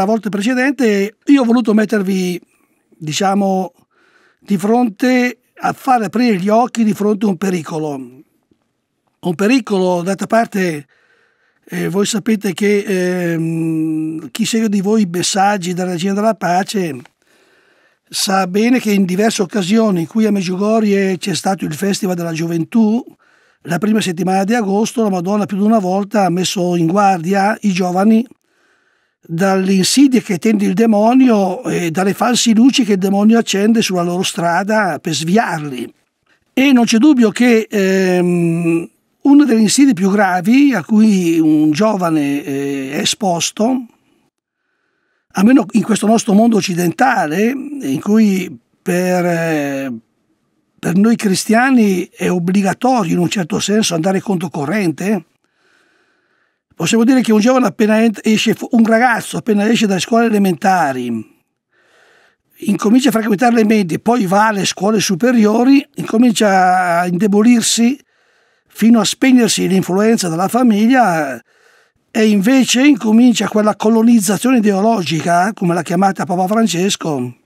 la volta precedente, io ho voluto mettervi, diciamo, di fronte a far aprire gli occhi di fronte a un pericolo. Un pericolo, d'altra parte, eh, voi sapete che eh, chi segue di voi i messaggi della regina della pace sa bene che in diverse occasioni qui a Meggiugorie c'è stato il Festival della Gioventù, la prima settimana di agosto la Madonna più di una volta ha messo in guardia i giovani dalle insidie che tende il demonio e dalle falsi luci che il demonio accende sulla loro strada per sviarli. E non c'è dubbio che ehm, una delle insidie più gravi a cui un giovane eh, è esposto, almeno in questo nostro mondo occidentale, in cui per, eh, per noi cristiani è obbligatorio in un certo senso andare conto corrente, possiamo dire che un giovane appena esce, un ragazzo appena esce dalle scuole elementari, incomincia a frequentare le medie, poi va alle scuole superiori, incomincia a indebolirsi fino a spegnersi l'influenza della famiglia e invece incomincia quella colonizzazione ideologica, come l'ha chiamata Papa Francesco,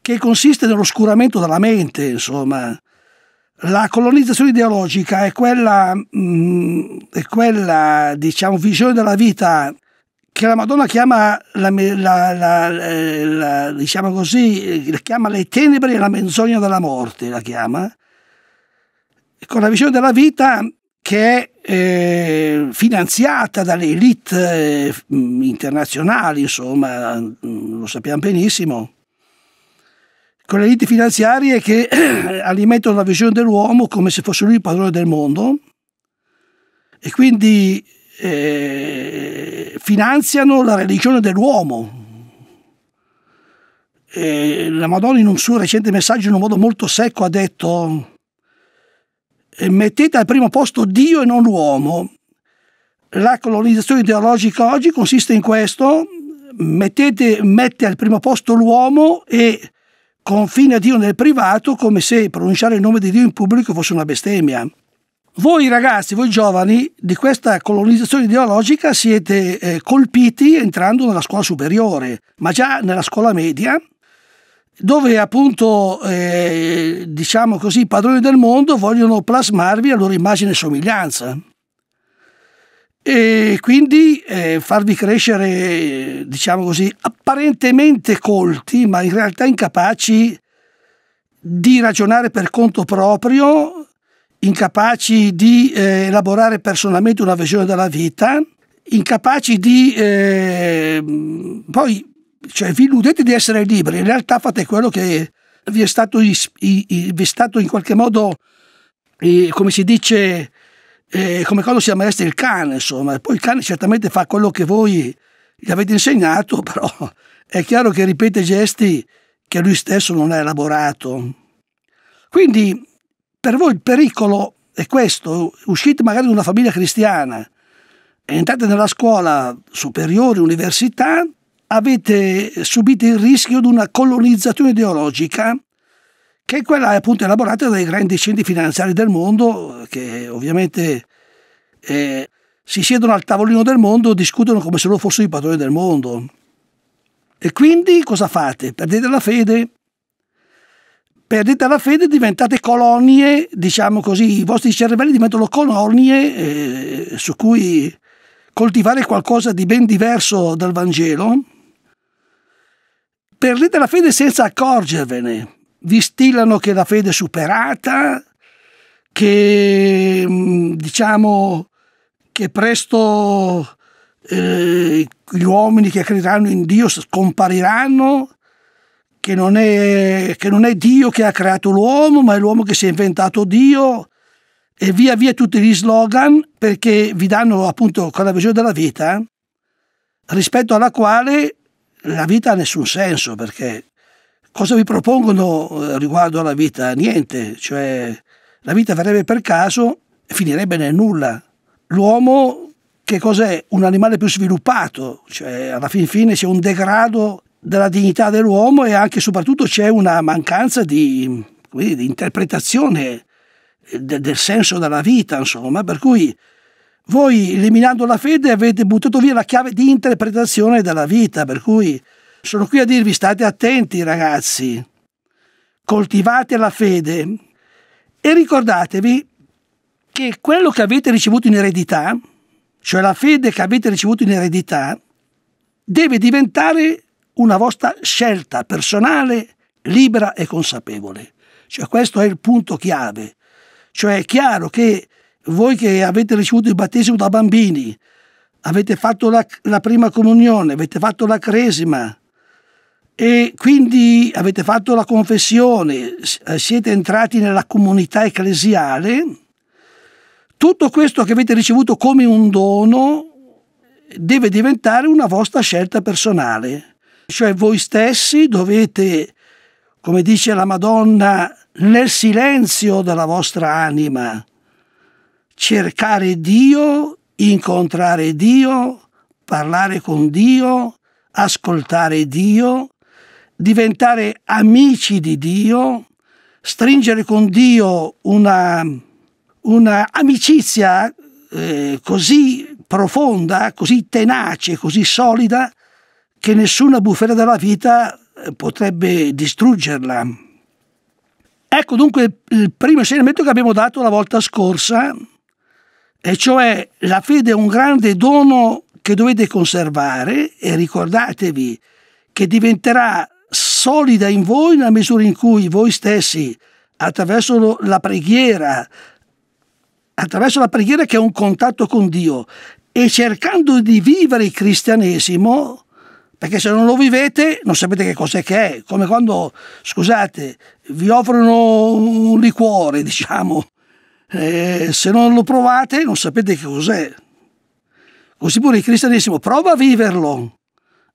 che consiste nell'oscuramento della mente, insomma, la colonizzazione ideologica è quella, mh, mm, è quella diciamo, visione della vita che la Madonna chiama, la, la, eh, la, diciamo così, chiama le tenebre e la menzogna della morte, la chiama, con ecco, la visione della vita che è eh, finanziata dalle elite eh, mm, internazionali, insomma, mm, lo sappiamo benissimo, le elite finanziarie che alimentano la visione dell'uomo come se fosse lui il padrone del mondo e quindi eh, finanziano la religione dell'uomo. la Madonna in un suo recente messaggio in un modo molto secco ha detto mettete al primo posto Dio e non l'uomo. La colonizzazione ideologica oggi consiste in questo, mettete, mette al primo posto l'uomo e confine a Dio nel privato come se pronunciare il nome di Dio in pubblico fosse una bestemmia. Voi ragazzi, voi giovani, di questa colonizzazione ideologica siete eh, colpiti entrando nella scuola superiore, ma già nella scuola media, dove appunto, eh, diciamo così, i padroni del mondo vogliono plasmarvi a loro immagine e somiglianza e quindi eh, farvi crescere, diciamo così, apparentemente colti, ma in realtà incapaci di ragionare per conto proprio, incapaci di eh, elaborare personalmente una visione della vita, incapaci di... Eh, poi, cioè, vi illudete di essere liberi, in realtà fate quello che vi è stato, vi è stato in qualche modo, eh, come si dice, eh, come quando si ammaestra il cane, insomma. Poi il cane certamente fa quello che voi gli avete insegnato, però è chiaro che ripete gesti che lui stesso non ha elaborato. Quindi per voi il pericolo è questo, uscite magari da una famiglia cristiana, entrate nella scuola superiore, università, avete subito il rischio di una colonizzazione ideologica che è quella appunto elaborata dai grandi centri finanziari del mondo che ovviamente eh, si siedono al tavolino del mondo e discutono come se loro fossero i padroni del mondo. E quindi cosa fate? Perdete la fede? Perdete la fede e diventate colonie, diciamo così, i vostri cervelli diventano colonie eh, su cui coltivare qualcosa di ben diverso dal Vangelo. Perdete la fede senza accorgervene, vi distillano che la fede è superata, che mm, diciamo che presto eh, gli uomini che crederanno in Dio scompariranno, che non, è, che non è Dio che ha creato l'uomo, ma è l'uomo che si è inventato Dio, e via via tutti gli slogan perché vi danno appunto quella visione della vita rispetto alla quale la vita ha nessun senso perché Cosa vi propongono eh, riguardo alla vita? Niente, cioè la vita verrebbe per caso e finirebbe nel nulla. L'uomo che cos'è? Un animale più sviluppato, cioè alla fin fine c'è un degrado della dignità dell'uomo e anche e soprattutto c'è una mancanza di, dire, di interpretazione eh, de, del senso della vita, insomma, per cui voi eliminando la fede avete buttato via la chiave di interpretazione della vita, per cui sono qui a dirvi state attenti ragazzi, coltivate la fede e ricordatevi che quello che avete ricevuto in eredità, cioè la fede che avete ricevuto in eredità, deve diventare una vostra scelta personale, libera e consapevole. Cioè questo è il punto chiave. Cioè è chiaro che voi che avete ricevuto il battesimo da bambini, avete fatto la, la prima comunione, avete fatto la cresima, e quindi avete fatto la confessione, eh, siete entrati nella comunità ecclesiale, tutto questo che avete ricevuto come un dono deve diventare una vostra scelta personale, cioè voi stessi dovete, come dice la Madonna, nel silenzio della vostra anima, cercare Dio, incontrare Dio, parlare con Dio, ascoltare Dio diventare amici di Dio, stringere con Dio una, una amicizia eh, così profonda, così tenace, così solida, che nessuna bufera della vita eh, potrebbe distruggerla. Ecco dunque il primo insegnamento che abbiamo dato la volta scorsa, e cioè la fede è un grande dono che dovete conservare e ricordatevi che diventerà solida in voi nella misura in cui voi stessi, attraverso la preghiera, attraverso la preghiera che è un contatto con Dio, e cercando di vivere il cristianesimo, perché se non lo vivete non sapete che cos'è che è, come quando, scusate, vi offrono un liquore, diciamo, eh, se non lo provate non sapete che cos'è. Così pure il cristianesimo, prova a viverlo,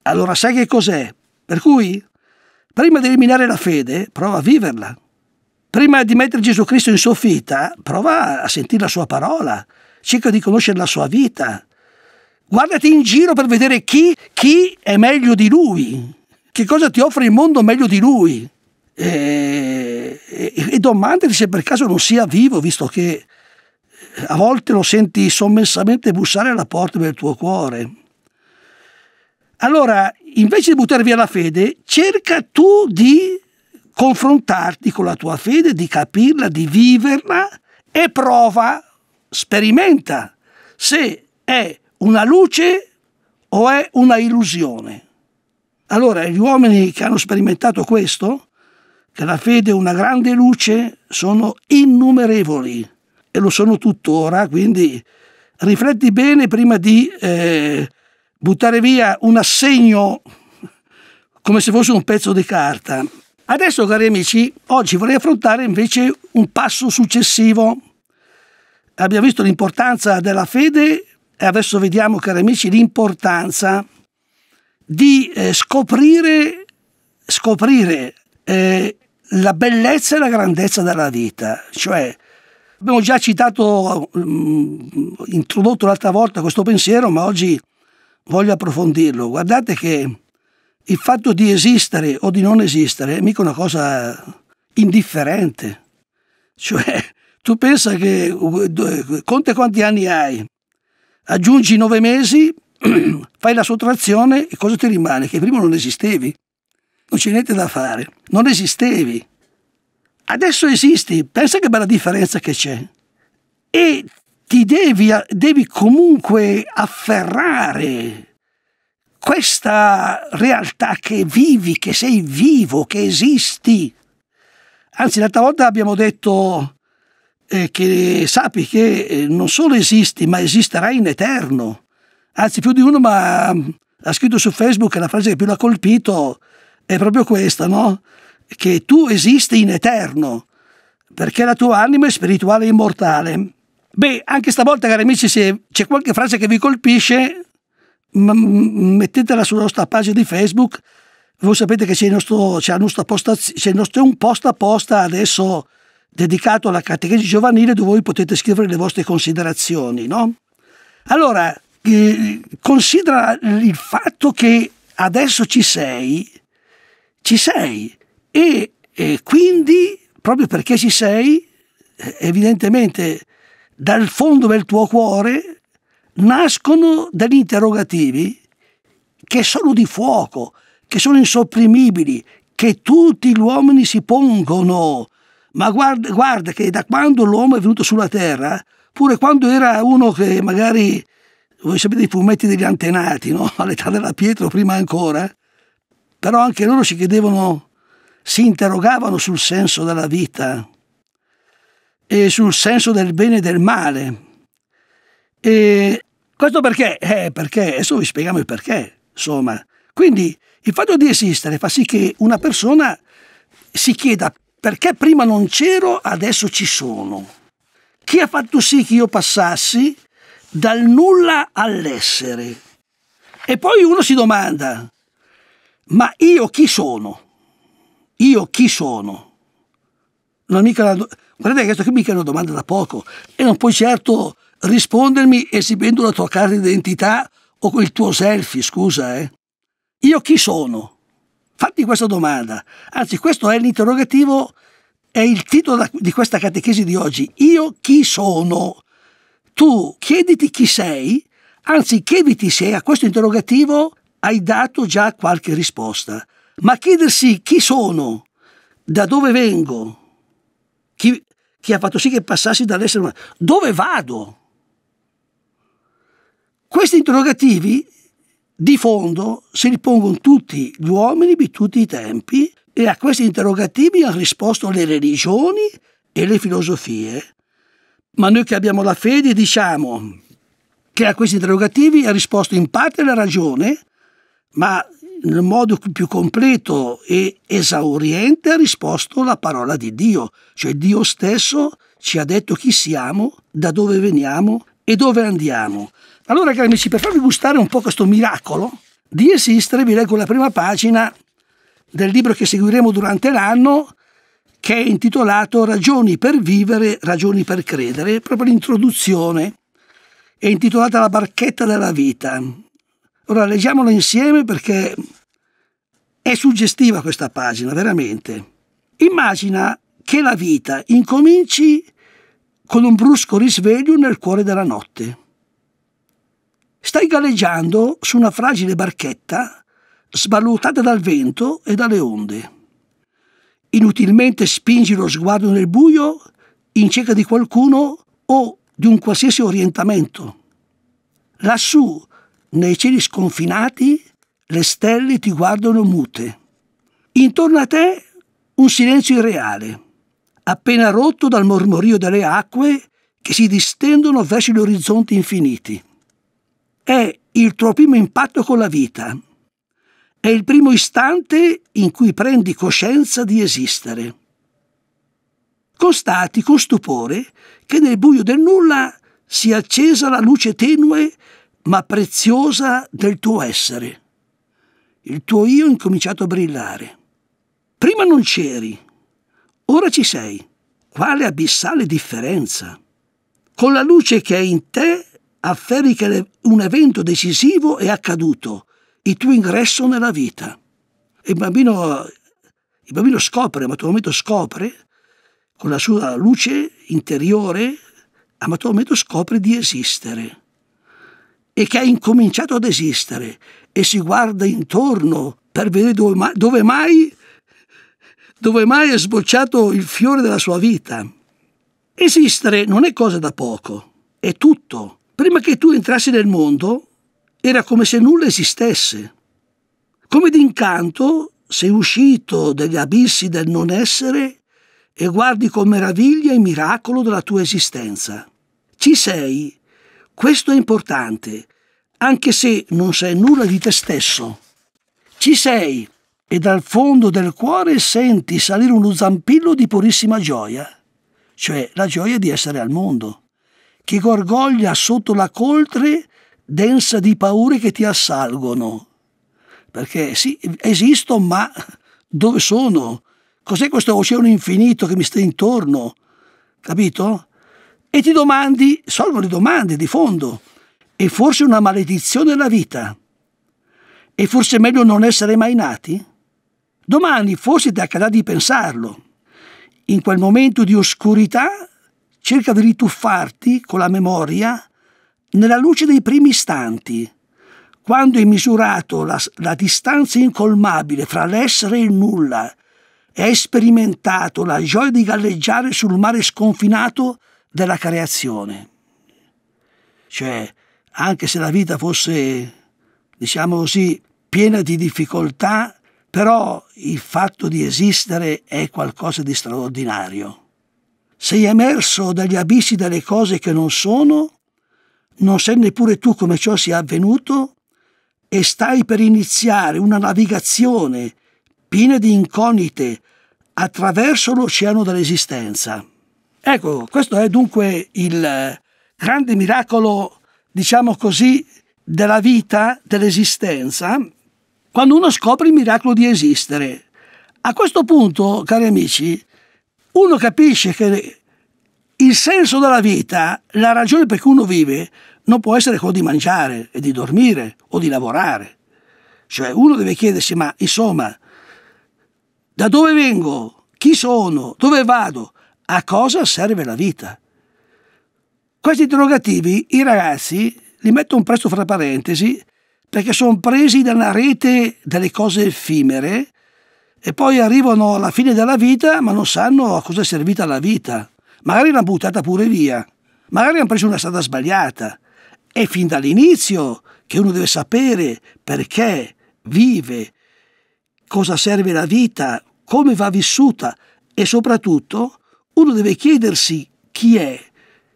allora sai che cos'è. Per cui Prima di eliminare la fede, prova a viverla. Prima di mettere Gesù Cristo in soffitta, prova a sentire la sua parola, cerca di conoscere la sua vita. Guardati in giro per vedere chi, chi è meglio di lui, che cosa ti offre il mondo meglio di lui. E, e, e domandati se per caso non sia vivo, visto che eh, a volte lo senti sommessamente bussare alla porta del tuo cuore. Allora, invece di buttare via la fede, cerca tu di confrontarti con la tua fede, di capirla, di viverla e prova, sperimenta se è una luce o è una illusione. Allora, gli uomini che hanno sperimentato questo, che la fede è una grande luce, sono innumerevoli e lo sono tuttora, quindi rifletti bene prima di eh, buttare via un assegno come se fosse un pezzo di carta. Adesso, cari amici, oggi vorrei affrontare invece un passo successivo. Abbiamo visto l'importanza della fede e adesso vediamo, cari amici, l'importanza di eh, scoprire, scoprire eh, la bellezza e la grandezza della vita. Cioè, abbiamo già citato, mh, mm, introdotto l'altra volta questo pensiero, ma oggi voglio approfondirlo. Guardate che il fatto di esistere o di non esistere è mica una cosa indifferente. Cioè, tu pensa che eh, conta quanti anni hai, aggiungi nove mesi, fai la sottrazione e cosa ti rimane? Che prima non esistevi, non c'è niente da fare, non esistevi. Adesso esisti, pensa che bella differenza che c'è. E ti devi, devi comunque afferrare questa realtà che vivi, che sei vivo, che esisti. Anzi, l'altra volta abbiamo detto eh, che sappi che eh, non solo esisti, ma esisterai in eterno. Anzi, più di uno ma, mm, ha scritto su Facebook la frase che più l'ha colpito è proprio questa, no? Che tu esisti in eterno, perché la tua anima è spirituale e immortale. Beh, anche stavolta, cari amici, se c'è qualche frase che vi colpisce, mettetela sulla nostra pagina di Facebook. Voi sapete che c'è il nostro, c'è posta, c'è il nostro un post apposta adesso dedicato alla catechesi giovanile dove voi potete scrivere le vostre considerazioni. No? Allora, eh, considera il fatto che adesso ci sei, ci sei e, e quindi proprio perché ci sei, eh, evidentemente dal fondo del tuo cuore nascono degli interrogativi che sono di fuoco, che sono insopprimibili, che tutti gli uomini si pongono. Ma guarda, guarda che da quando l'uomo è venuto sulla Terra, pure quando era uno che magari, voi sapete i fumetti degli antenati, no? all'età della pietra prima ancora, però anche loro si chiedevano, si interrogavano sul senso della vita eh, sul senso del bene e del male. E questo perché? Eh, perché, adesso vi spieghiamo il perché, insomma. Quindi il fatto di esistere fa sì che una persona si chieda perché prima non c'ero, adesso ci sono. Chi ha fatto sì che io passassi dal nulla all'essere? E poi uno si domanda, ma io chi sono? Io chi sono? Non è mica la, domanda guarda questo che mica è una domanda da poco e non puoi certo rispondermi esibendo la tua carta d'identità o il tuo selfie, scusa, eh. Io chi sono? Fatti questa domanda. Anzi, questo è l'interrogativo, è il titolo di questa catechesi di oggi. Io chi sono? Tu chiediti chi sei, anzi chiediti se a questo interrogativo hai dato già qualche risposta. Ma chiedersi chi sono, da dove vengo, chi, chi ha fatto sì che passassi dall'essere umano. Dove vado? Questi interrogativi di fondo si ripongono tutti gli uomini di tutti i tempi e a questi interrogativi hanno risposto le religioni e le filosofie. Ma noi che abbiamo la fede diciamo che a questi interrogativi ha risposto in parte la ragione, ma nel modo più completo e esauriente ha risposto la parola di Dio, cioè Dio stesso ci ha detto chi siamo, da dove veniamo e dove andiamo. Allora, cari amici, per farvi gustare un po' questo miracolo di esistere, vi leggo la prima pagina del libro che seguiremo durante l'anno, che è intitolato Ragioni per vivere, ragioni per credere, proprio l'introduzione. È intitolata La barchetta della vita. Ora leggiamolo insieme perché è suggestiva questa pagina, veramente. Immagina che la vita incominci con un brusco risveglio nel cuore della notte. Stai galleggiando su una fragile barchetta sbalutata dal vento e dalle onde. Inutilmente spingi lo sguardo nel buio in cerca di qualcuno o di un qualsiasi orientamento. Lassù, nei cieli sconfinati le stelle ti guardano mute. Intorno a te un silenzio irreale, appena rotto dal mormorio delle acque che si distendono verso gli orizzonti infiniti. È il tuo primo impatto con la vita. È il primo istante in cui prendi coscienza di esistere. Constati con stupore che nel buio del nulla si è accesa la luce tenue ma preziosa del tuo essere. Il tuo io ha incominciato a brillare. Prima non c'eri, ora ci sei. Quale abissale differenza! Con la luce che è in te afferri che un evento decisivo è accaduto, il tuo ingresso nella vita. Il bambino, il bambino scopre, a un scopre, con la sua luce interiore, a un scopre di esistere e che ha incominciato ad esistere e si guarda intorno per vedere dove mai, dove mai, dove mai è sbocciato il fiore della sua vita. Esistere non è cosa da poco, è tutto. Prima che tu entrassi nel mondo era come se nulla esistesse. Come d'incanto sei uscito dagli abissi del non essere e guardi con meraviglia il miracolo della tua esistenza. Ci sei questo è importante, anche se non sai nulla di te stesso. Ci sei e dal fondo del cuore senti salire uno zampillo di purissima gioia, cioè la gioia di essere al mondo, che gorgoglia sotto la coltre densa di paure che ti assalgono. Perché sì, esisto, ma dove sono? Cos'è questo oceano infinito che mi sta intorno? Capito? e ti domandi, sorgono le domande di fondo, è forse una maledizione la vita? È forse meglio non essere mai nati? Domani forse ti accadrà di pensarlo. In quel momento di oscurità cerca di rituffarti con la memoria nella luce dei primi istanti, quando hai misurato la, la distanza incolmabile fra l'essere e il nulla e hai sperimentato la gioia di galleggiare sul mare sconfinato della creazione. Cioè, anche se la vita fosse, diciamo così, piena di difficoltà, però il fatto di esistere è qualcosa di straordinario. Sei emerso dagli abissi delle cose che non sono, non sai neppure tu come ciò sia avvenuto e stai per iniziare una navigazione piena di incognite attraverso l'oceano dell'esistenza. Ecco, questo è dunque il eh, grande miracolo, diciamo così, della vita, dell'esistenza, quando uno scopre il miracolo di esistere. A questo punto, cari amici, uno capisce che il senso della vita, la ragione per cui uno vive, non può essere quello di mangiare e di dormire o di lavorare. Cioè uno deve chiedersi, ma insomma, da dove vengo? Chi sono? Dove vado? a cosa serve la vita? Questi interrogativi i ragazzi li mettono presto fra parentesi perché sono presi da una rete delle cose effimere e poi arrivano alla fine della vita ma non sanno a cosa è servita la vita. Magari l'hanno buttata pure via, magari hanno preso una strada sbagliata. È fin dall'inizio che uno deve sapere perché vive, cosa serve la vita, come va vissuta e soprattutto uno deve chiedersi chi è.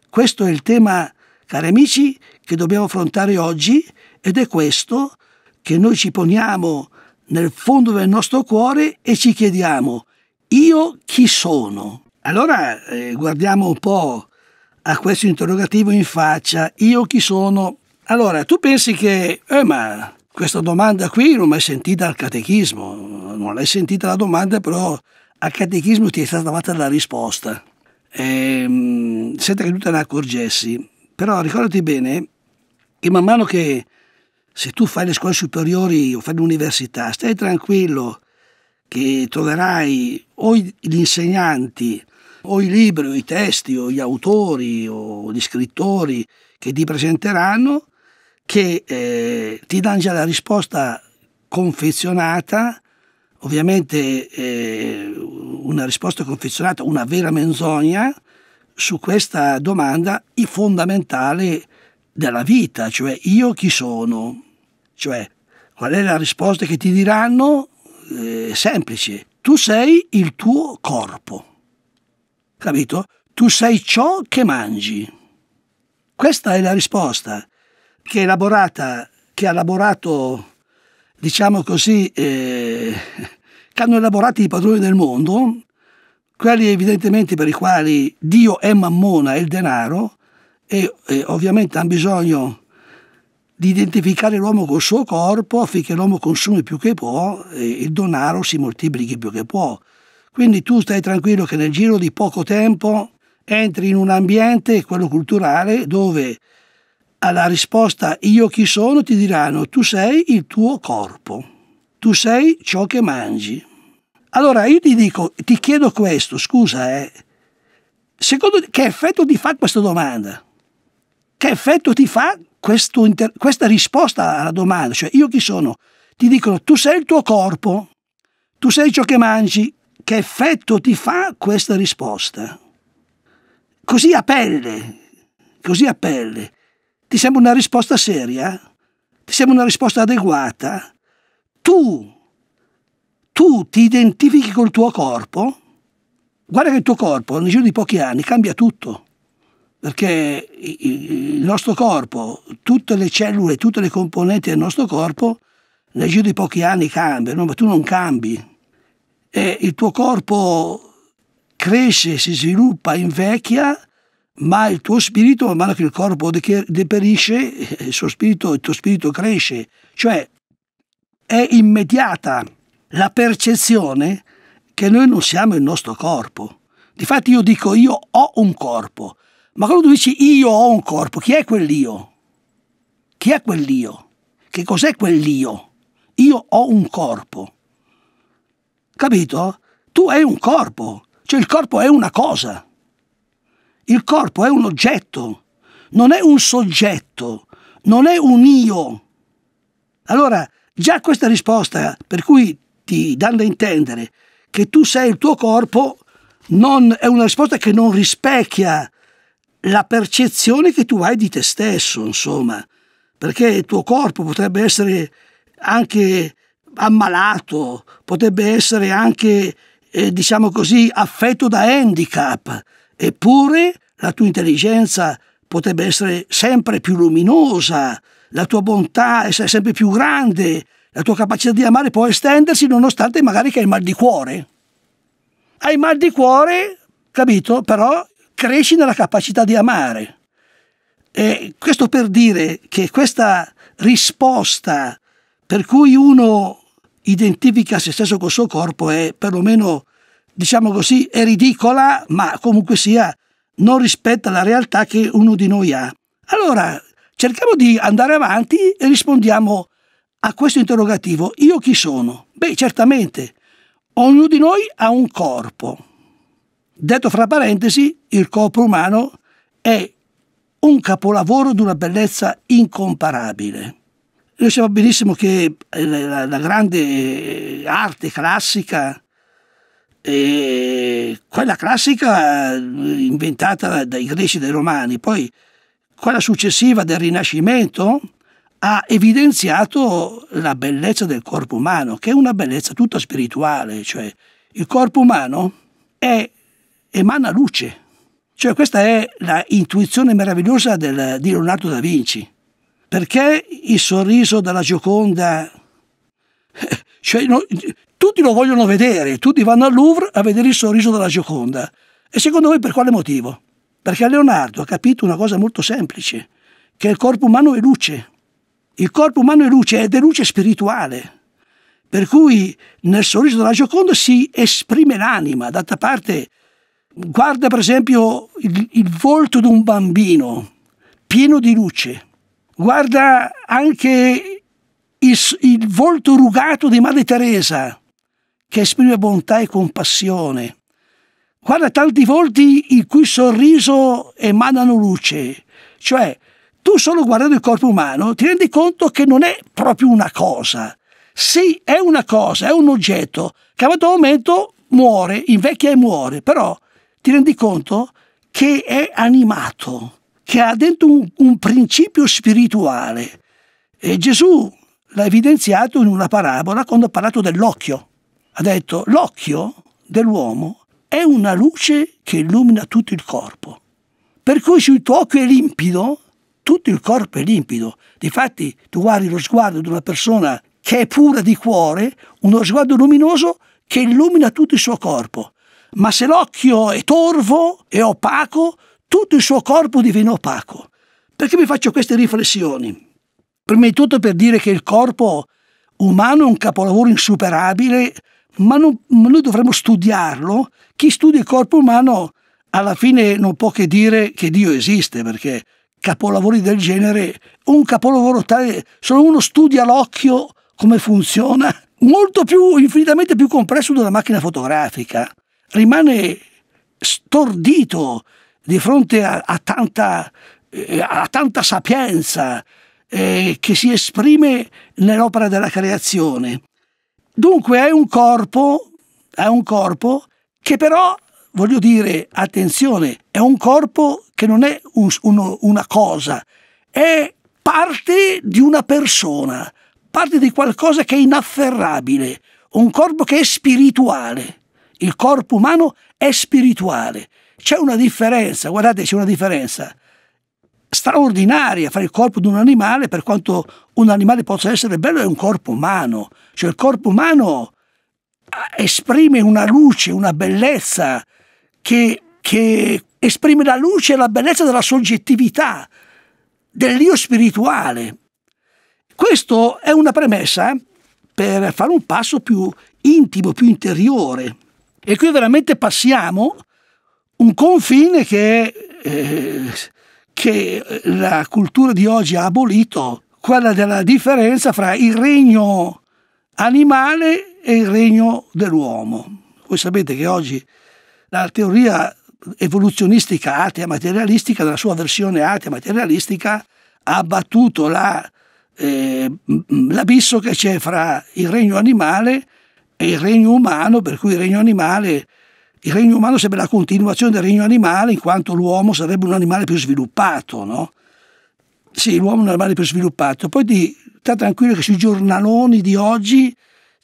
Questo è il tema, cari amici, che dobbiamo affrontare oggi ed è questo che noi ci poniamo nel fondo del nostro cuore e ci chiediamo, io chi sono? Allora eh, guardiamo un po' a questo interrogativo in faccia, io chi sono? Allora, tu pensi che, eh, ma questa domanda qui non l'hai sentita al catechismo, non l'hai sentita la domanda però al catechismo ti è stata data la risposta, ehm, senza che tu te ne accorgessi. Però ricordati bene che man mano che se tu fai le scuole superiori o fai l'università, stai tranquillo che troverai o gli insegnanti, o i libri, o i testi, o gli autori, o gli scrittori che ti presenteranno, che eh, ti danno già la risposta confezionata ovviamente eh, una risposta confezionata, una vera menzogna su questa domanda fondamentale della vita, cioè io chi sono, cioè qual è la risposta che ti diranno? Eh, semplice, tu sei il tuo corpo, capito? Tu sei ciò che mangi. Questa è la risposta che, elaborata, che ha elaborato diciamo così, eh, che hanno elaborato i padroni del mondo, quelli evidentemente per i quali Dio è mammona, e il denaro, e, e ovviamente hanno bisogno di identificare l'uomo col suo corpo affinché l'uomo consumi più che può e il denaro si moltiplichi più che può. Quindi tu stai tranquillo che nel giro di poco tempo entri in un ambiente, quello culturale, dove alla risposta io chi sono ti diranno tu sei il tuo corpo, tu sei ciò che mangi. Allora io ti dico, ti chiedo questo, scusa, eh, secondo te che effetto ti fa questa domanda? Che effetto ti fa inter, questa risposta alla domanda? Cioè io chi sono? Ti dicono tu sei il tuo corpo, tu sei ciò che mangi, che effetto ti fa questa risposta? Così a pelle, così a pelle ti sembra una risposta seria? Ti sembra una risposta adeguata? Tu, tu ti identifichi col tuo corpo? Guarda che il tuo corpo nel giro di pochi anni cambia tutto, perché il nostro corpo, tutte le cellule, tutte le componenti del nostro corpo nel giro di pochi anni cambiano, ma tu non cambi. E il tuo corpo cresce, si sviluppa, invecchia ma il tuo spirito man mano che il corpo deperisce, eh, il, spirito, il tuo spirito cresce, cioè è immediata la percezione che noi non siamo il nostro corpo. Difatti io dico io ho un corpo, ma quando tu dici io ho un corpo, chi è quell'io? Chi è quell'io? Che cos'è quell'io? Io ho un corpo. Capito? Tu hai un corpo, cioè il corpo è una cosa. Il corpo è un oggetto, non è un soggetto, non è un io. Allora, già questa risposta, per cui ti danno a intendere che tu sei il tuo corpo, non, è una risposta che non rispecchia la percezione che tu hai di te stesso, insomma, perché il tuo corpo potrebbe essere anche ammalato, potrebbe essere anche, eh, diciamo così, affetto da handicap Eppure la tua intelligenza potrebbe essere sempre più luminosa, la tua bontà essere sempre più grande, la tua capacità di amare può estendersi nonostante magari che hai mal di cuore. Hai mal di cuore, capito? Però cresci nella capacità di amare. E questo per dire che questa risposta per cui uno identifica se stesso col suo corpo è perlomeno diciamo così, è ridicola, ma comunque sia non rispetta la realtà che uno di noi ha. Allora, cerchiamo di andare avanti e rispondiamo a questo interrogativo. Io chi sono? Beh, certamente, ognuno di noi ha un corpo. Detto fra parentesi, il corpo umano è un capolavoro di una bellezza incomparabile. Noi sappiamo benissimo che la, grande arte classica e quella classica eh, inventata dai greci e dai romani, poi quella successiva del Rinascimento ha evidenziato la bellezza del corpo umano, che è una bellezza tutta spirituale, cioè il corpo umano è, emana luce, cioè questa è la intuizione meravigliosa del, di Leonardo da Vinci, perché il sorriso della Gioconda Cioè, no, tutti lo vogliono vedere, tutti vanno al Louvre a vedere il sorriso della Gioconda. E secondo voi per quale motivo? Perché Leonardo ha capito una cosa molto semplice, che il corpo umano è luce. Il corpo umano è luce ed è luce spirituale. Per cui nel sorriso della Gioconda si esprime l'anima. D'altra parte, guarda per esempio il, il volto di un bambino pieno di luce. Guarda anche il, il volto rugato di Madre Teresa, che esprime bontà e compassione. Guarda tanti volti il cui sorriso emanano luce, cioè tu solo guardando il corpo umano ti rendi conto che non è proprio una cosa. Sì, è una cosa, è un oggetto che a un certo momento muore, invecchia e muore, però ti rendi conto che è animato, che ha dentro un, un principio spirituale. E Gesù l'ha evidenziato in una parabola quando ha parlato dell'occhio. Ha detto l'occhio dell'uomo è una luce che illumina tutto il corpo. Per cui se il tuo occhio è limpido, tutto il corpo è limpido. Difatti tu guardi lo sguardo di una persona che è pura di cuore, uno sguardo luminoso che illumina tutto il suo corpo. Ma se l'occhio è torvo, è opaco, tutto il suo corpo diviene opaco. Perché vi faccio queste riflessioni? Prima di tutto per dire che il corpo umano è un capolavoro insuperabile, ma, non, noi dovremmo studiarlo. Chi studia il corpo umano alla fine non può che dire che Dio esiste, perché capolavori del genere, un capolavoro tale, solo uno studia l'occhio come funziona, molto più, infinitamente più complesso della macchina fotografica. Rimane stordito di fronte a, a, tanta, eh, a tanta sapienza, eh, che si esprime nell'opera della creazione. Dunque è un corpo, è un corpo che però, voglio dire, attenzione, è un corpo che non è un, uno, una cosa, è parte di una persona, parte di qualcosa che è inafferrabile, un corpo che è spirituale. Il corpo umano è spirituale. C'è una differenza, guardate, c'è una differenza straordinaria fare il corpo di un animale, per quanto un animale possa essere bello, è un corpo umano. Cioè il corpo umano ah, esprime una luce, una bellezza che, che esprime la luce e la bellezza della soggettività, dell'io spirituale. Questo è una premessa per fare un passo più intimo, più interiore. E qui veramente passiamo un confine che eh, che eh, la cultura di oggi ha abolito, quella della differenza fra il regno animale e il regno dell'uomo. Voi sapete che oggi la teoria evoluzionistica atea materialistica, nella sua versione atea materialistica, ha abbattuto la, eh, l'abisso che c'è fra il regno animale e il regno umano, per cui il regno animale il regno umano sarebbe la continuazione del regno animale, in quanto l'uomo sarebbe un animale più sviluppato, no? Sì, l'uomo è un animale più sviluppato. Poi di, sta tranquillo che sui giornaloni di oggi,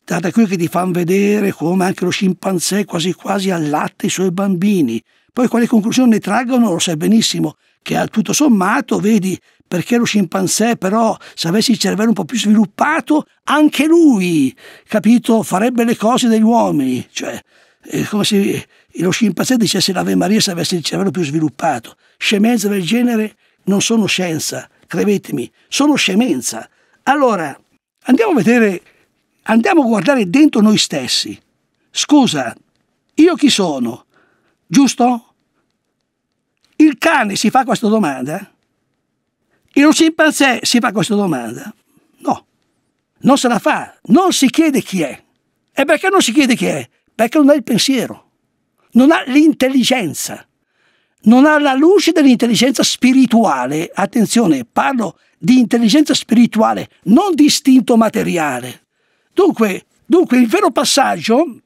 sta tranquillo che ti fanno vedere come anche lo scimpanzé quasi quasi allatta i suoi bambini. Poi quale conclusione ne traggono lo sai benissimo, che tutto sommato, vedi, perché lo scimpanzé però, se avesse il cervello un po' più sviluppato, anche lui, capito, farebbe le cose degli uomini. Cioè, è eh, come se lo scimpanzé dicesse l'Ave Maria se avesse il cervello più sviluppato. Scemenze del genere non sono scienza, credetemi, sono scemenza. Allora, andiamo a vedere, andiamo a guardare dentro noi stessi. Scusa, io chi sono? Giusto? Il cane si fa questa domanda? E lo scimpanzé si fa questa domanda? No, non se la fa, non si chiede chi è. E perché non si chiede chi è? perché non ha il pensiero, non ha l'intelligenza, non ha la luce dell'intelligenza spirituale. Attenzione, parlo di intelligenza spirituale, non di istinto materiale. Dunque, dunque il vero passaggio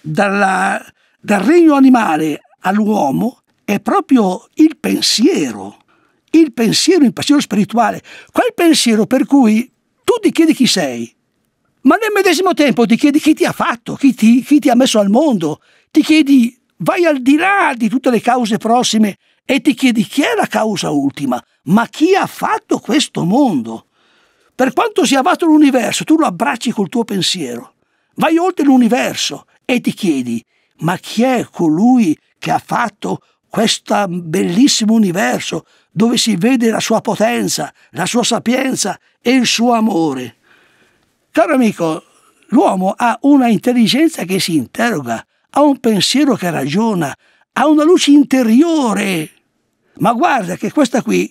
dalla, dal regno animale all'uomo è proprio il pensiero, il pensiero, il pensiero spirituale, quel pensiero per cui tu ti chiedi chi sei, ma nel medesimo tempo ti chiedi chi ti ha fatto, chi ti, chi ti ha messo al mondo, ti chiedi, vai al di là di tutte le cause prossime e ti chiedi chi è la causa ultima, ma chi ha fatto questo mondo. Per quanto sia vasto l'universo, tu lo abbracci col tuo pensiero, vai oltre l'universo e ti chiedi, ma chi è colui che ha fatto questo bellissimo universo dove si vede la sua potenza, la sua sapienza e il suo amore? Caro amico, l'uomo ha una intelligenza che si interroga, ha un pensiero che ragiona, ha una luce interiore. Ma guarda che questa qui,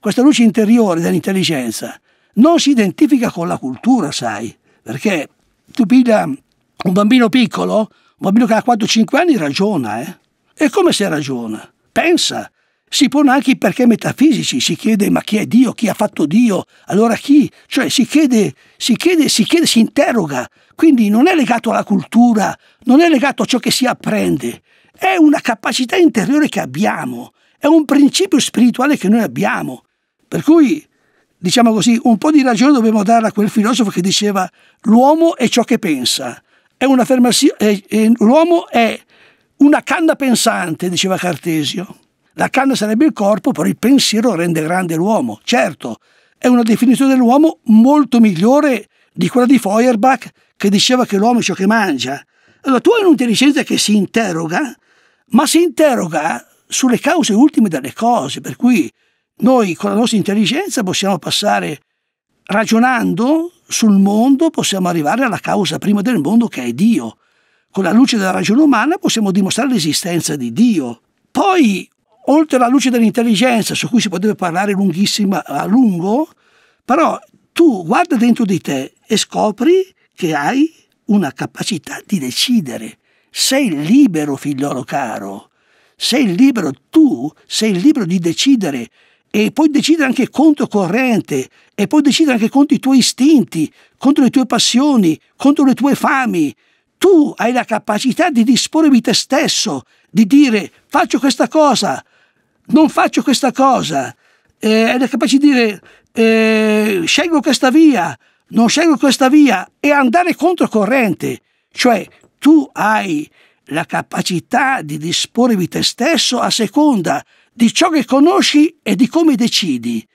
questa luce interiore dell'intelligenza, non si identifica con la cultura, sai, perché tu piglia un bambino piccolo, un bambino che ha 4-5 anni ragiona, eh? E come se ragiona? Pensa, si pone anche i perché metafisici, si chiede ma chi è Dio, chi ha fatto Dio, allora chi? Cioè si chiede, si chiede, si chiede, si interroga. Quindi non è legato alla cultura, non è legato a ciò che si apprende, è una capacità interiore che abbiamo, è un principio spirituale che noi abbiamo. Per cui, diciamo così, un po' di ragione dobbiamo dare a quel filosofo che diceva l'uomo è ciò che pensa, l'uomo è una canna pensante, diceva Cartesio. La canna sarebbe il corpo, però il pensiero rende grande l'uomo. Certo, è una definizione dell'uomo molto migliore di quella di Feuerbach che diceva che l'uomo è ciò che mangia. Allora tu hai un'intelligenza che si interroga, ma si interroga sulle cause ultime delle cose, per cui noi con la nostra intelligenza possiamo passare ragionando sul mondo, possiamo arrivare alla causa prima del mondo che è Dio. Con la luce della ragione umana possiamo dimostrare l'esistenza di Dio. Poi oltre alla luce dell'intelligenza, su cui si potrebbe parlare lunghissima a lungo, però tu guarda dentro di te e scopri che hai una capacità di decidere. Sei libero, figliolo caro. Sei libero tu, sei libero di decidere e puoi decidere anche contro corrente e puoi decidere anche contro i tuoi istinti, contro le tue passioni, contro le tue fami. Tu hai la capacità di disporre di te stesso, di dire faccio questa cosa, non faccio questa cosa, eh, è capace di dire eh, scelgo questa via, non scelgo questa via e andare controcorrente, cioè tu hai la capacità di disporre di te stesso a seconda di ciò che conosci e di come decidi.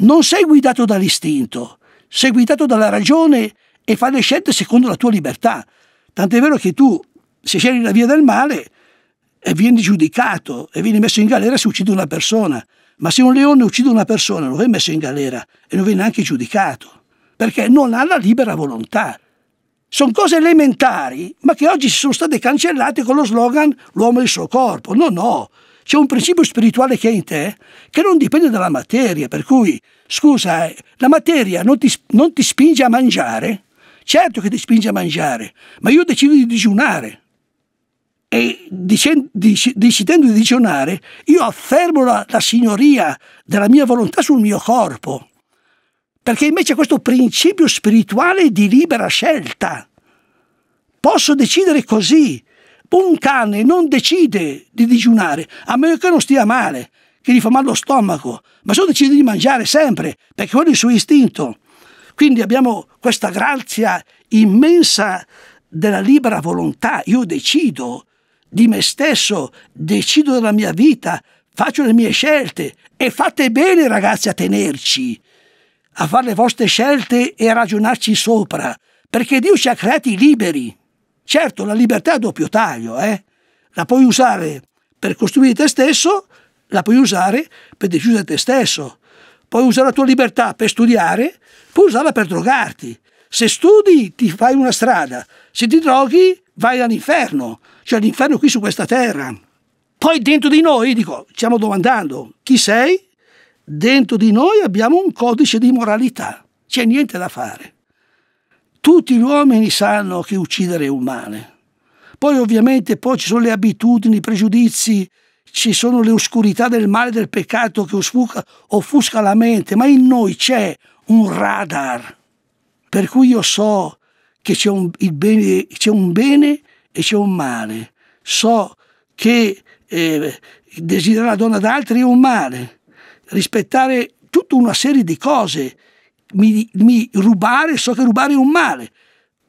Non sei guidato dall'istinto, sei guidato dalla ragione e fai le scelte secondo la tua libertà. Tant'è vero che tu, se scegli la via del male, e vieni giudicato e vieni messo in galera se uccidi una persona. Ma se un leone uccide una persona non viene messo in galera e non viene neanche giudicato, perché non ha la libera volontà. Sono cose elementari, ma che oggi si sono state cancellate con lo slogan l'uomo e il suo corpo. No, no, c'è un principio spirituale che è in te che non dipende dalla materia, per cui, scusa, eh, la materia non ti, non ti spinge a mangiare? Certo che ti spinge a mangiare, ma io decido di digiunare e decidendo di digiunare, io affermo la, la signoria della mia volontà sul mio corpo, perché invece questo principio spirituale di libera scelta, posso decidere così, un cane non decide di digiunare, a meno che non stia male, che gli fa male lo stomaco, ma solo decide di mangiare sempre, perché quello è il suo istinto. Quindi abbiamo questa grazia immensa della libera volontà, io decido di me stesso, decido della mia vita, faccio le mie scelte e fate bene ragazzi a tenerci, a fare le vostre scelte e a ragionarci sopra, perché Dio ci ha creati liberi. Certo, la libertà è a doppio taglio, eh? la puoi usare per costruire te stesso, la puoi usare per decidere te stesso, puoi usare la tua libertà per studiare, puoi usarla per drogarti. Se studi ti fai una strada, se ti droghi vai all'inferno cioè l'inferno qui su questa terra. Poi dentro di noi, dico, stiamo domandando chi sei? Dentro di noi abbiamo un codice di moralità. C'è niente da fare. Tutti gli uomini sanno che uccidere è umane. Poi ovviamente poi ci sono le abitudini, i pregiudizi, ci sono le oscurità del male, del peccato che offusca, offusca la mente, ma in noi c'è un radar. Per cui io so che c'è un, un, bene, e c'è un male, so che eh, desiderare la donna da altri è un male, rispettare tutta una serie di cose, mi, mi rubare, so che rubare è un male,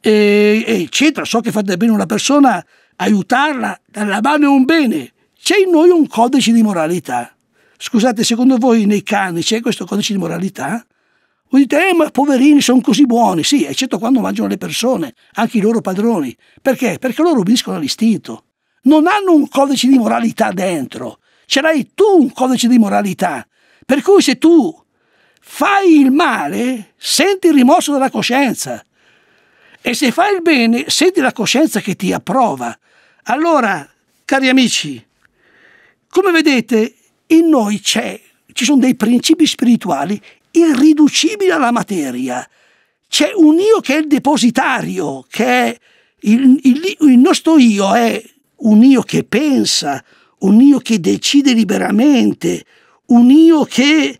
e, eccetera, so che fate bene una persona, aiutarla, la mano è un bene, c'è in noi un codice di moralità. Scusate, secondo voi nei cani c'è questo codice di moralità? Voi dite, eh, ma poverini, sono così buoni. Sì, eccetto quando mangiano le persone, anche i loro padroni. Perché? Perché loro obbediscono all'istinto. Non hanno un codice di moralità dentro. Ce l'hai tu un codice di moralità. Per cui se tu fai il male, senti il rimorso della coscienza. E se fai il bene, senti la coscienza che ti approva. Allora, cari amici, come vedete, in noi c'è, ci sono dei principi spirituali irriducibile alla materia. C'è un io che è il depositario, che è il, il, il nostro io è un io che pensa, un io che decide liberamente, un io che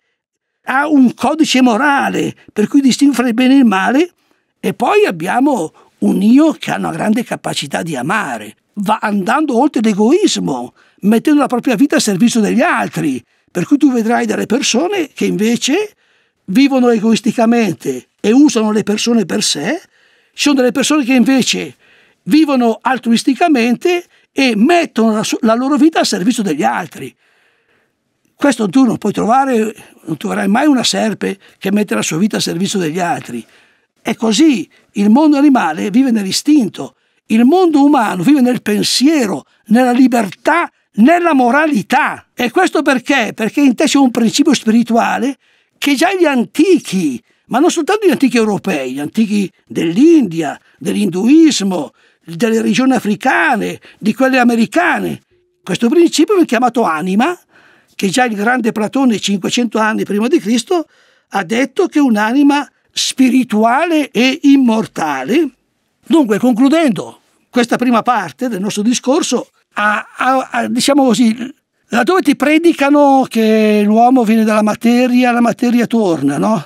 ha un codice morale per cui distingue il bene e il male e poi abbiamo un io che ha una grande capacità di amare, va andando oltre l'egoismo, mettendo la propria vita a servizio degli altri, per cui tu vedrai delle persone che invece vivono egoisticamente e usano le persone per sé, ci sono delle persone che invece vivono altruisticamente e mettono la, la loro vita al servizio degli altri. Questo tu non puoi trovare, non troverai mai una serpe che mette la sua vita al servizio degli altri. È così, il mondo animale vive nell'istinto, il mondo umano vive nel pensiero, nella libertà, nella moralità. E questo perché? Perché in te c'è un principio spirituale che già gli antichi, ma non soltanto gli antichi europei, gli antichi dell'India, dell'induismo, delle regioni africane, di quelle americane, questo principio è chiamato anima, che già il grande Platone 500 anni prima di Cristo ha detto che un'anima spirituale e immortale. Dunque, concludendo questa prima parte del nostro discorso, a, a, a, diciamo così, dove ti predicano che l'uomo viene dalla materia, la materia torna, no?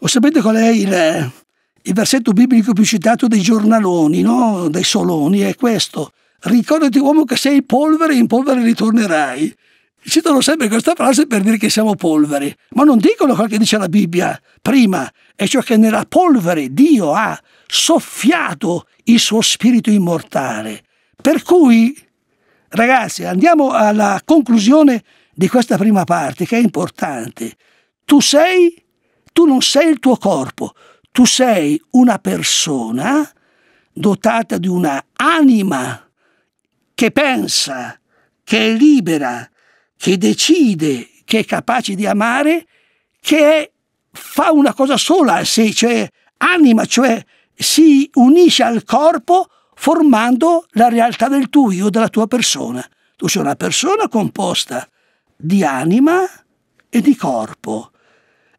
O sapete qual è il, il versetto biblico più citato dei giornaloni, no? dai soloni? È questo. Ricordati uomo che sei polvere e in polvere ritornerai. Citano sempre questa frase per dire che siamo polveri, ma non dicono quel che dice la Bibbia prima, è ciò cioè che nella polvere Dio ha soffiato il suo spirito immortale. Per cui Ragazzi, andiamo alla conclusione di questa prima parte che è importante. Tu sei, tu non sei il tuo corpo, tu sei una persona dotata di una anima che pensa, che è libera, che decide, che è capace di amare, che è, fa una cosa sola, se cioè anima, cioè si unisce al corpo formando la realtà del tuo io, della tua persona. Tu sei una persona composta di anima e di corpo.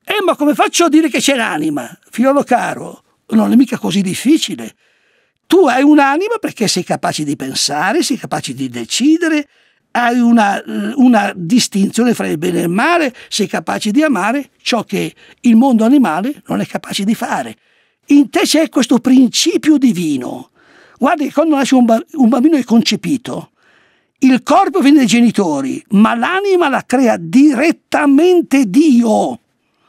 Eh, ma come faccio a dire che c'è l'anima? Figliolo caro, non è mica così difficile. Tu hai un'anima perché sei capace di pensare, sei capace di decidere, hai una, una, distinzione fra il bene e il male, sei capace di amare ciò che il mondo animale non è capace di fare. In te c'è questo principio divino Guardi che quando nasce un, un bambino è concepito, il corpo viene dai genitori, ma l'anima la crea direttamente Dio.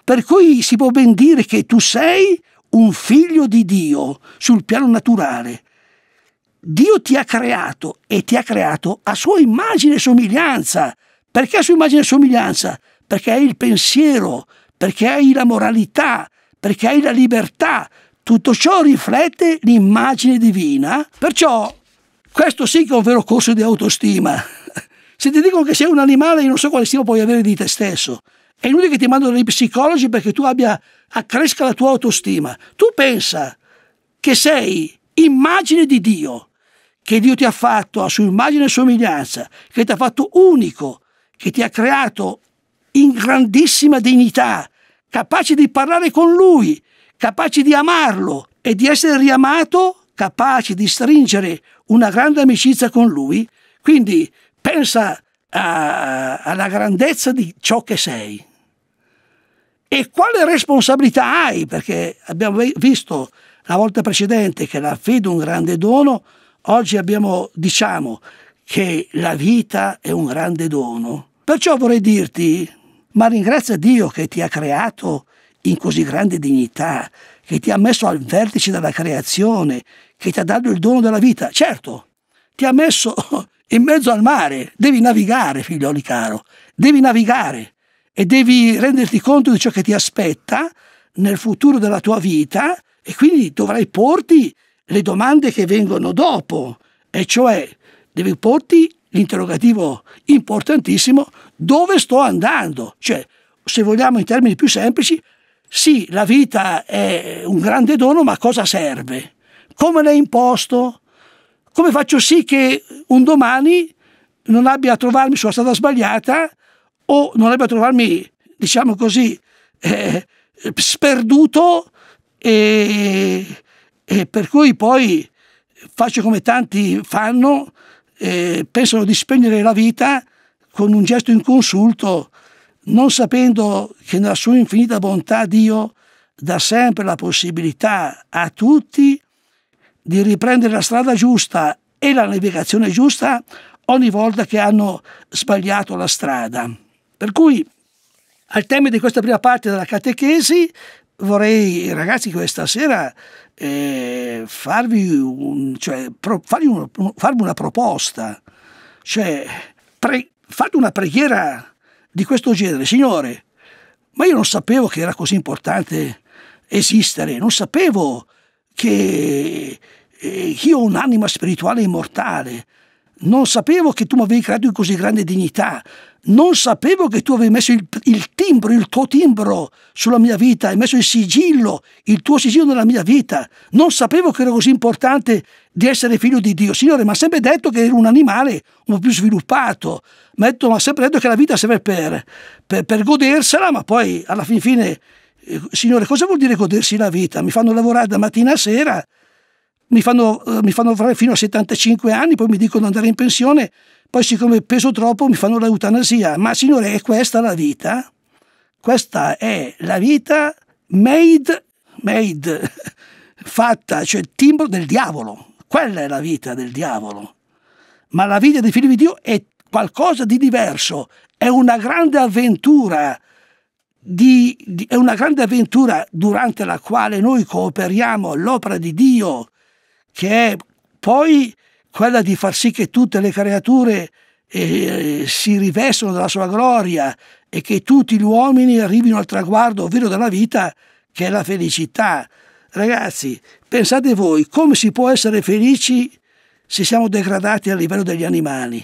Per cui si può ben dire che tu sei un figlio di Dio sul piano naturale. Dio ti ha creato e ti ha creato a sua immagine e somiglianza. Perché a sua immagine e somiglianza? Perché hai il pensiero, perché hai la moralità, perché hai la libertà, tutto ciò riflette l'immagine divina, perciò questo sì che è un vero corso di autostima. Se ti dicono che sei un animale, io non so quale stima puoi avere di te stesso. È inutile che ti mandano degli psicologi perché tu abbia, accresca la tua autostima. Tu pensa che sei immagine di Dio, che Dio ti ha fatto a sua immagine e somiglianza, che ti ha fatto unico, che ti ha creato in grandissima dignità, capace di parlare con Lui, capaci di amarlo e di essere riamato, capaci di stringere una grande amicizia con lui. Quindi pensa a, alla grandezza di ciò che sei. E quale responsabilità hai? Perché abbiamo visto la volta precedente che la fede è un grande dono, oggi abbiamo, diciamo che la vita è un grande dono. Perciò vorrei dirti, ma ringrazia Dio che ti ha creato in così grande dignità, che ti ha messo al vertice della creazione, che ti ha dato il dono della vita. Certo, ti ha messo in mezzo al mare, devi navigare, figlioli caro, devi navigare e devi renderti conto di ciò che ti aspetta nel futuro della tua vita e quindi dovrai porti le domande che vengono dopo, e cioè devi porti l'interrogativo importantissimo dove sto andando, cioè se vogliamo in termini più semplici sì, la vita è un grande dono, ma a cosa serve? Come l'hai imposto? Come faccio sì che un domani non abbia a trovarmi sulla strada sbagliata o non abbia a trovarmi, diciamo così, eh, sperduto e, e, per cui poi faccio come tanti fanno, eh, pensano di spegnere la vita con un gesto inconsulto non sapendo che nella sua infinita bontà Dio dà sempre la possibilità a tutti di riprendere la strada giusta e la navigazione giusta ogni volta che hanno sbagliato la strada. Per cui al termine di questa prima parte della catechesi vorrei ragazzi questa sera eh, farvi, un, cioè, pro, farvi, un, farvi, una proposta, cioè pre, fate una preghiera di questo genere. Signore, ma io non sapevo che era così importante esistere, non sapevo che eh, io ho un'anima spirituale immortale, non sapevo che tu mi avevi creato in così grande dignità, non sapevo che tu avevi messo il, il, timbro, il tuo timbro sulla mia vita, hai messo il sigillo, il tuo sigillo nella mia vita. Non sapevo che era così importante di essere figlio di Dio. Signore, mi ha sempre detto che ero un animale un po' più sviluppato, mi ha, sempre detto che la vita serve per, per, per godersela, ma poi alla fin fine, eh, Signore, cosa vuol dire godersi la vita? Mi fanno lavorare da mattina a sera mi fanno, eh, mi fanno fare fino a 75 anni, poi mi dicono di andare in pensione, poi siccome peso troppo mi fanno l'eutanasia. Ma signore, è questa la vita? Questa è la vita made, made fatta, cioè il timbro del diavolo. Quella è la vita del diavolo. Ma la vita dei figli di Dio è qualcosa di diverso, è una grande avventura. Di, di, è una grande avventura durante la quale noi cooperiamo all'opera di Dio che è poi quella di far sì che tutte le creature eh, si rivestano della sua gloria e che tutti gli uomini arrivino al traguardo, ovvero della vita, che è la felicità. Ragazzi, pensate voi come si può essere felici se siamo degradati a livello degli animali.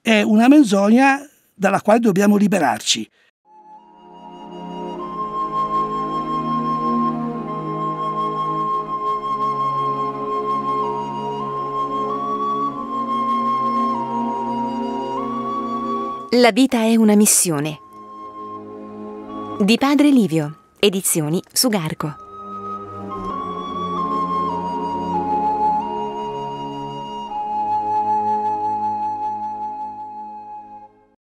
È una menzogna dalla quale dobbiamo liberarci. La vita è una missione. Di padre Livio, edizioni su Garco.